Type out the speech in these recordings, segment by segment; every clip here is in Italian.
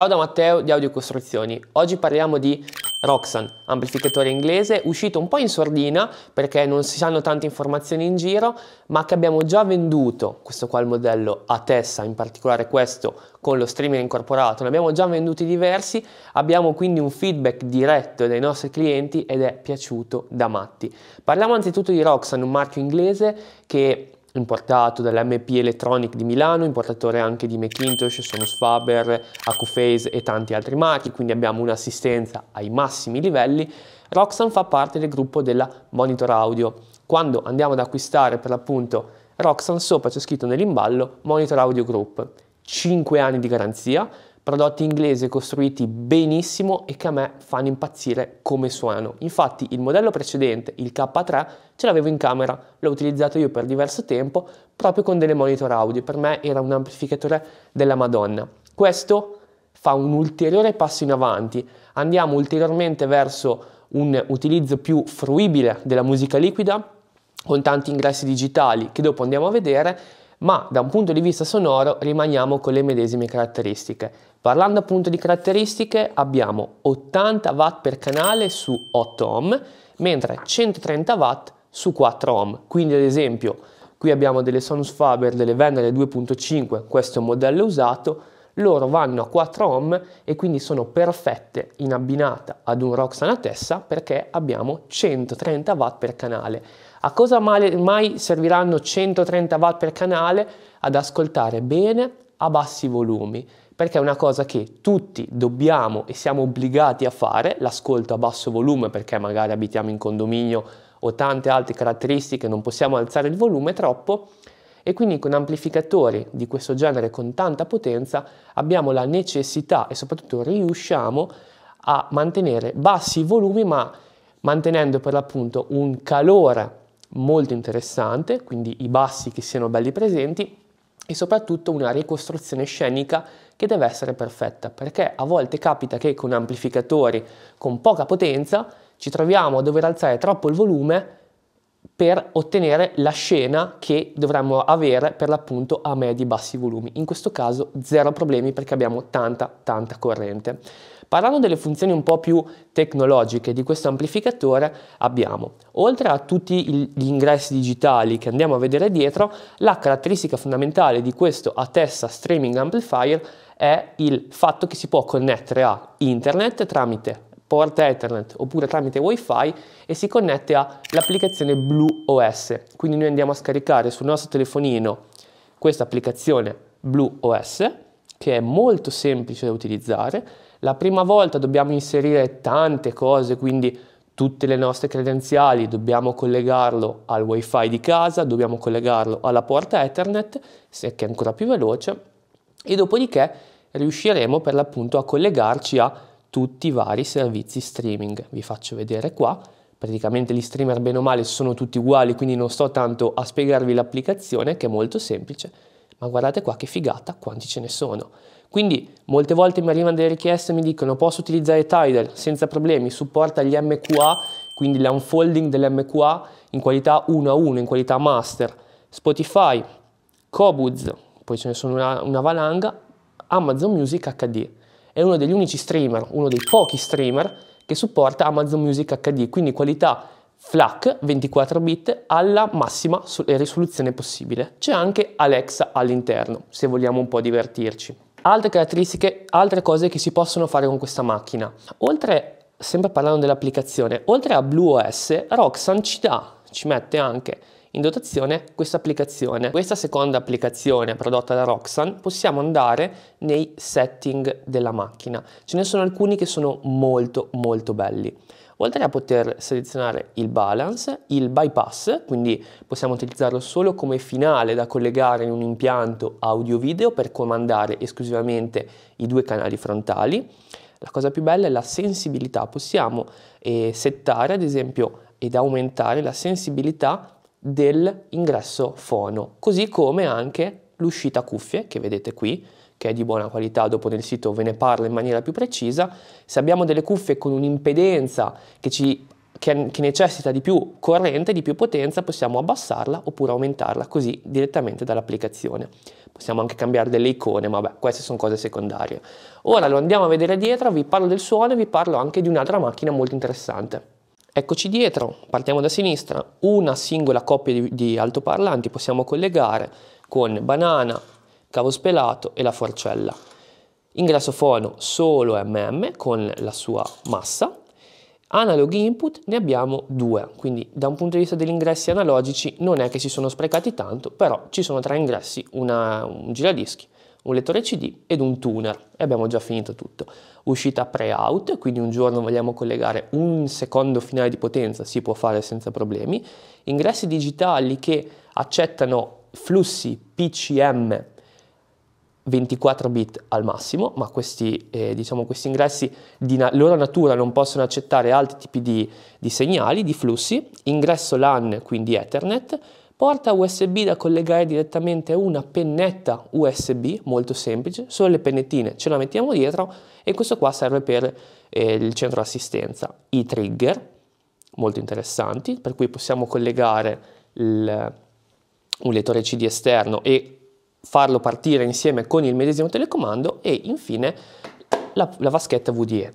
Ciao da Matteo di Audio Costruzioni. Oggi parliamo di Roxan, amplificatore inglese, uscito un po' in sordina perché non si hanno tante informazioni in giro, ma che abbiamo già venduto, questo qua il modello a Tessa, in particolare questo con lo streaming incorporato, ne abbiamo già venduti diversi, abbiamo quindi un feedback diretto dai nostri clienti ed è piaciuto da matti. Parliamo anzitutto di Roxan, un marchio inglese che importato dall'MP Electronic di Milano, importatore anche di Macintosh, sono Faber, AcuFace e tanti altri marchi, quindi abbiamo un'assistenza ai massimi livelli. Roxan fa parte del gruppo della Monitor Audio. Quando andiamo ad acquistare per l'appunto Roxan sopra c'è scritto nell'imballo Monitor Audio Group, 5 anni di garanzia, prodotti inglesi costruiti benissimo e che a me fanno impazzire come suono. Infatti il modello precedente, il K3, ce l'avevo in camera, l'ho utilizzato io per diverso tempo proprio con delle monitor audio, per me era un amplificatore della Madonna. Questo fa un ulteriore passo in avanti, andiamo ulteriormente verso un utilizzo più fruibile della musica liquida con tanti ingressi digitali che dopo andiamo a vedere ma da un punto di vista sonoro rimaniamo con le medesime caratteristiche. Parlando appunto di caratteristiche abbiamo 80 watt per canale su 8 ohm, mentre 130 watt su 4 ohm. Quindi ad esempio qui abbiamo delle Sonus Faber, delle Venere 2.5, questo è un modello usato, loro vanno a 4 ohm e quindi sono perfette in abbinata ad un Roxana Tessa perché abbiamo 130 watt per canale. A cosa mai serviranno 130 watt per canale? Ad ascoltare bene a bassi volumi, perché è una cosa che tutti dobbiamo e siamo obbligati a fare, l'ascolto a basso volume perché magari abitiamo in condominio o tante altre caratteristiche, non possiamo alzare il volume troppo e quindi con amplificatori di questo genere con tanta potenza abbiamo la necessità e soprattutto riusciamo a mantenere bassi i volumi ma mantenendo per l'appunto un calore molto interessante, quindi i bassi che siano belli presenti e soprattutto una ricostruzione scenica che deve essere perfetta, perché a volte capita che con amplificatori con poca potenza ci troviamo a dover alzare troppo il volume per ottenere la scena che dovremmo avere per l'appunto a medi bassi volumi. In questo caso zero problemi perché abbiamo tanta tanta corrente. Parlando delle funzioni un po' più tecnologiche di questo amplificatore, abbiamo, oltre a tutti gli ingressi digitali che andiamo a vedere dietro, la caratteristica fondamentale di questo a testa streaming amplifier è il fatto che si può connettere a internet tramite porta Ethernet oppure tramite WiFi e si connette all'applicazione Blue OS. Quindi noi andiamo a scaricare sul nostro telefonino questa applicazione Blue OS che è molto semplice da utilizzare. La prima volta dobbiamo inserire tante cose, quindi tutte le nostre credenziali, dobbiamo collegarlo al wifi di casa, dobbiamo collegarlo alla porta Ethernet, che è ancora più veloce, e dopodiché riusciremo per l'appunto a collegarci a tutti i vari servizi streaming. Vi faccio vedere qua, praticamente gli streamer bene o male sono tutti uguali, quindi non sto tanto a spiegarvi l'applicazione che è molto semplice, ma guardate qua che figata quanti ce ne sono. Quindi molte volte mi arrivano delle richieste e mi dicono posso utilizzare Tidal senza problemi, supporta gli MQA, quindi l'unfolding dell'MQA in qualità 1 a 1, in qualità master, Spotify, Cobuz, poi ce ne sono una, una valanga, Amazon Music HD. È uno degli unici streamer, uno dei pochi streamer che supporta Amazon Music HD, quindi qualità FLAC 24 bit alla massima eh, risoluzione possibile. C'è anche Alexa all'interno, se vogliamo un po' divertirci. Altre caratteristiche, altre cose che si possono fare con questa macchina. Oltre, sempre parlando dell'applicazione, oltre a BlueOS, Roxan ci dà, ci mette anche in dotazione questa applicazione. Questa seconda applicazione prodotta da Roxan possiamo andare nei setting della macchina. Ce ne sono alcuni che sono molto molto belli oltre a poter selezionare il balance, il bypass, quindi possiamo utilizzarlo solo come finale da collegare in un impianto audio-video per comandare esclusivamente i due canali frontali. La cosa più bella è la sensibilità, possiamo eh, settare ad esempio ed aumentare la sensibilità dell'ingresso fono, così come anche l'uscita cuffie che vedete qui, che è di buona qualità, dopo nel sito ve ne parla in maniera più precisa, se abbiamo delle cuffie con un'impedenza che ci che, che, necessita di più corrente, di più potenza, possiamo abbassarla oppure aumentarla così direttamente dall'applicazione. Possiamo anche cambiare delle icone, ma vabbè, queste sono cose secondarie. Ora lo andiamo a vedere dietro, vi parlo del suono e vi parlo anche di un'altra macchina molto interessante. Eccoci dietro, partiamo da sinistra, una singola coppia di, di altoparlanti possiamo collegare con banana cavo spelato e la forcella. Ingresso fono solo mm con la sua massa. Analog input ne abbiamo due, quindi da un punto di vista degli ingressi analogici non è che si sono sprecati tanto, però ci sono tre ingressi, una, un giradischi, un lettore CD ed un tuner e abbiamo già finito tutto. Uscita pre-out, quindi un giorno vogliamo collegare un secondo finale di potenza, si può fare senza problemi. Ingressi digitali che accettano flussi PCM 24 bit al massimo, ma questi, eh, diciamo, questi ingressi di na- loro natura non possono accettare altri tipi di, di segnali, di flussi, ingresso LAN, quindi Ethernet, porta USB da collegare direttamente a una pennetta USB, molto semplice, solo le pennettine ce la mettiamo dietro e questo qua serve per eh, il centro assistenza. I trigger, molto interessanti, per cui possiamo collegare il, un lettore CD esterno e farlo partire insieme con il medesimo telecomando e infine la, la vaschetta VDE.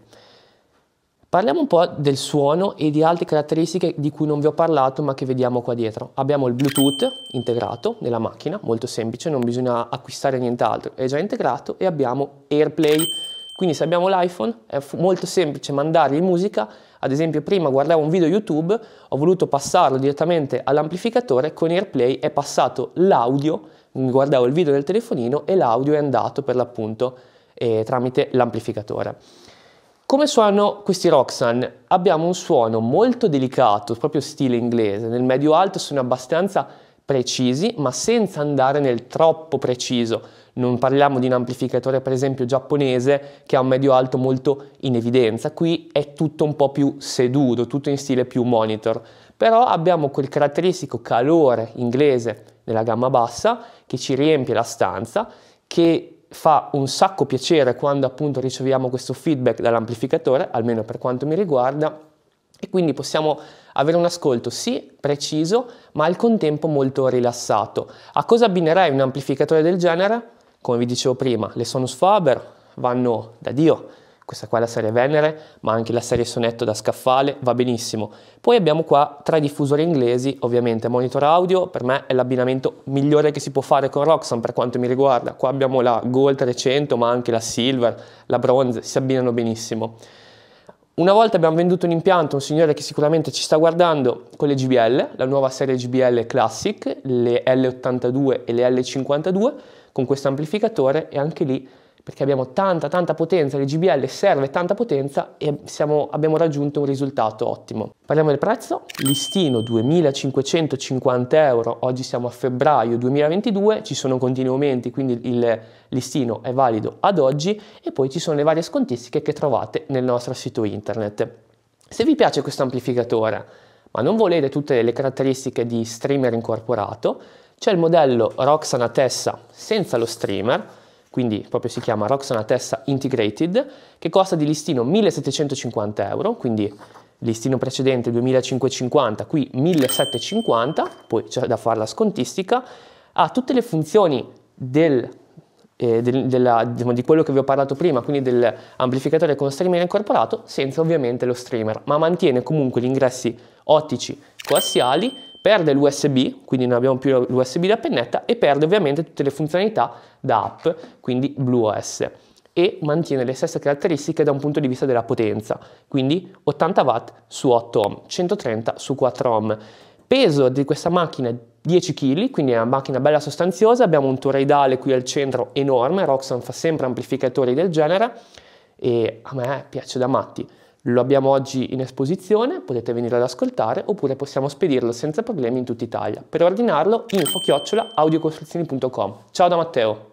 Parliamo un po' del suono e di altre caratteristiche di cui non vi ho parlato ma che vediamo qua dietro. Abbiamo il Bluetooth integrato nella macchina, molto semplice, non bisogna acquistare nient'altro, è già integrato e abbiamo AirPlay. Quindi se abbiamo l'iPhone è molto semplice mandargli musica, ad esempio prima guardavo un video YouTube, ho voluto passarlo direttamente all'amplificatore, con AirPlay è passato l'audio guardavo il video del telefonino e l'audio è andato per l'appunto eh, tramite l'amplificatore. Come suonano questi Roxanne? Abbiamo un suono molto delicato, proprio stile inglese, nel medio alto sono abbastanza precisi ma senza andare nel troppo preciso. Non parliamo di un amplificatore per esempio giapponese che ha un medio alto molto in evidenza, qui è tutto un po' più seduto, tutto in stile più monitor però abbiamo quel caratteristico calore inglese nella gamma bassa che ci riempie la stanza, che fa un sacco piacere quando appunto riceviamo questo feedback dall'amplificatore, almeno per quanto mi riguarda, e quindi possiamo avere un ascolto sì preciso, ma al contempo molto rilassato. A cosa abbinerei un amplificatore del genere? Come vi dicevo prima, le Sonus Faber vanno da Dio, questa qua è la serie Venere, ma anche la serie Sonetto da scaffale, va benissimo. Poi abbiamo qua tre diffusori inglesi, ovviamente monitor audio, per me è l'abbinamento migliore che si può fare con Roxxon per quanto mi riguarda. Qua abbiamo la Gold 300, ma anche la Silver, la Bronze, si abbinano benissimo. Una volta abbiamo venduto un impianto, un signore che sicuramente ci sta guardando, con le GBL, la nuova serie GBL Classic, le L82 e le L52, con questo amplificatore e anche lì perché abbiamo tanta tanta potenza, le GBL serve tanta potenza e siamo, abbiamo raggiunto un risultato ottimo. Parliamo del prezzo, listino 2550 euro, oggi siamo a febbraio 2022, ci sono continui aumenti quindi il listino è valido ad oggi e poi ci sono le varie scontistiche che trovate nel nostro sito internet. Se vi piace questo amplificatore ma non volete tutte le caratteristiche di streamer incorporato, c'è il modello Roxana Tessa senza lo streamer, quindi proprio si chiama Roxana Tessa Integrated, che costa di listino 1750 euro, quindi listino precedente 2550, qui 1750, poi c'è da fare la scontistica, ha tutte le funzioni del, eh, del, della, diciamo, di quello che vi ho parlato prima, quindi dell'amplificatore con streamer incorporato, senza ovviamente lo streamer, ma mantiene comunque gli ingressi ottici coassiali perde l'USB, quindi non abbiamo più l'USB da pennetta e perde ovviamente tutte le funzionalità da app, quindi BlueOS e mantiene le stesse caratteristiche da un punto di vista della potenza, quindi 80 W su 8 ohm, 130 su 4 ohm. Peso di questa macchina 10 kg, quindi è una macchina bella sostanziosa, abbiamo un toroidale qui al centro enorme, Roxon fa sempre amplificatori del genere e a me piace da matti. Lo abbiamo oggi in esposizione, potete venire ad ascoltare oppure possiamo spedirlo senza problemi in tutta Italia. Per ordinarlo info-audiocostruzioni.com. chiocciola Ciao da Matteo!